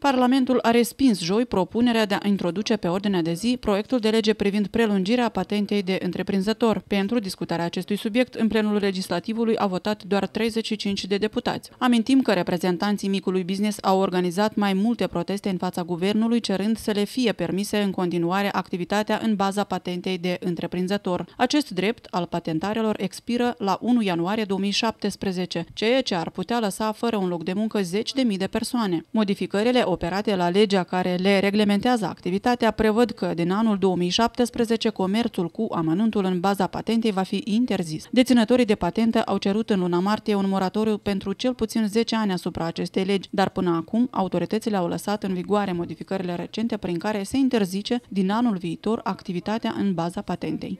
Parlamentul a respins joi propunerea de a introduce pe ordinea de zi proiectul de lege privind prelungirea patentei de întreprinzător. Pentru discutarea acestui subiect, în plenul legislativului a votat doar 35 de deputați. Amintim că reprezentanții micului business au organizat mai multe proteste în fața guvernului, cerând să le fie permise în continuare activitatea în baza patentei de întreprinzător. Acest drept al patentarelor expiră la 1 ianuarie 2017, ceea ce ar putea lăsa fără un loc de muncă zeci de mii de persoane. Modificările cele operate la legea care le reglementează activitatea prevăd că din anul 2017 comerțul cu amănuntul în baza patentei va fi interzis. Deținătorii de patentă au cerut în luna martie un moratoriu pentru cel puțin 10 ani asupra acestei legi, dar până acum autoritățile au lăsat în vigoare modificările recente prin care se interzice din anul viitor activitatea în baza patentei.